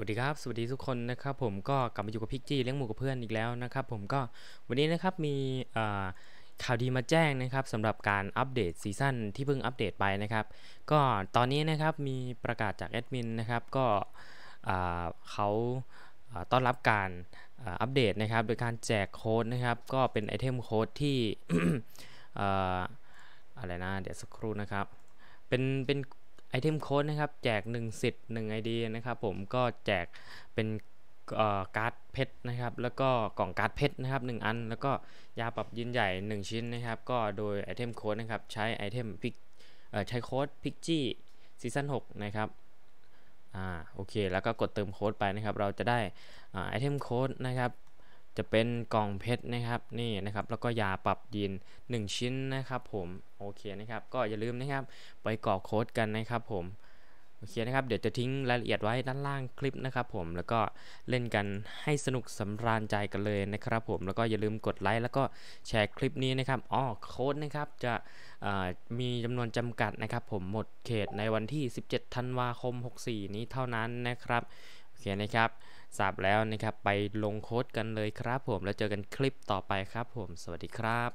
สวัสดีครับสวัสดีทุกคนนะครับผมก็กลับมาอยู่กับพิกจี้เลี้ยงหมูกับเพื่อนอีกแล้วนะครับผมก็วันนี้นะครับมีข่าวดีมาแจ้งนะครับสำหรับการอัปเดตซีซั่นที่เพิ่งอัปเดตไปนะครับ ก็ตอนนี้นะครับมีประกาศจากแอดมินนะครับก็เขาต้อนรับการอัปเดตนะครับโดยการแจกโค้ดนะครับก็เป็นไอเทมโค้ดที่อะไรนะเดี๋ยวสักครู่นะครับเป็นเป็นไอเทมโค้ดนะครับแจก1สิทธิ์1 ID นะครับ ผมก็แจกเป็นการ์ดเพชรนะครับ แล้วก็กล่องการ์ดเพชรนะครับ 1 อัน แล้วก็ยาปรับยืนใหญ่1ชิ้นนะครับก็โดยไอเทมโค้ดนะครับ ใช้ไอเทมพิกใช้โค้ดพิกจี้ซีซั่น6นะครับอ่าโอเค แล้วก็กดเติมโค้ดไปนะครับ เราจะได้ไอเทมโค้ดนะครับจะเป็นกล่องเพชรนะครับนี่นะครับแล้วก็ยาปรับยีน1 ชิ้นนะครับ ผมโอเคนะครับ ก็อย่าลืมนะครับไปกรอกโค้ดกันนะครับผมโอเคนะครับ เดี๋ยวจะทิ้งรายละเอียดไว้ด้านล่างคลิปนะครับผมแล้วก็เล่นกันให้สนุกสำราญใจกันเลยนะครับ ผมแล้วก็อย่าลืมกดไลค์แล้วก็แชร์คลิปนี้นะครับอ๋อโค้ดนะครับจะมีจำนวนจำกัดนะครับ ผมหมดเขตในวันที่ 17ธันวาคม 64 นี้เท่านั้นนะครับอเคนะครับสับแล้วนะครับ ไปลงโค้ดกันเลยครับผม แล้วเจอกันคลิปต่อไปครับผม สวัสดีครับ